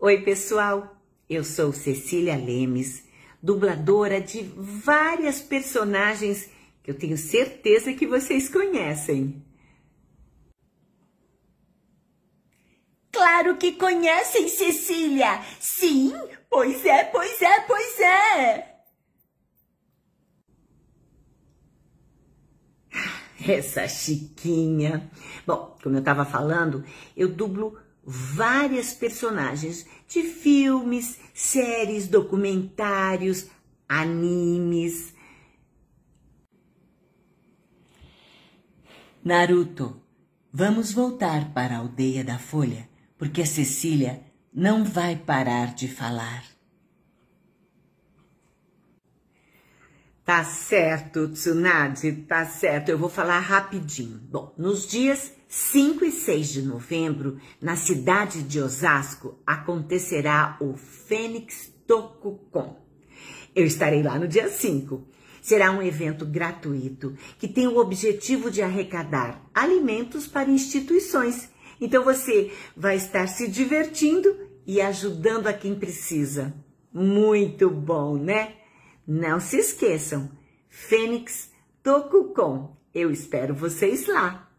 Oi, pessoal. Eu sou Cecília Lemes, dubladora de várias personagens que eu tenho certeza que vocês conhecem. Claro que conhecem, Cecília! Sim, pois é, pois é, pois é! Essa Chiquinha. Bom, como eu estava falando, eu dublo várias personagens de filmes, séries, documentários, animes. Naruto, vamos voltar para a aldeia da Folha, porque a Cecília não vai parar de falar. Tá certo, Tsunade, tá certo. Eu vou falar rapidinho. Bom, nos dias 5 e 6 de novembro, na cidade de Osasco, acontecerá o Fênix Tokucon. Eu estarei lá no dia 5. Será um evento gratuito que tem o objetivo de arrecadar alimentos para instituições. Então você vai estar se divertindo e ajudando a quem precisa. Muito bom, né? Não se esqueçam, Fênix Tocucom. Eu espero vocês lá!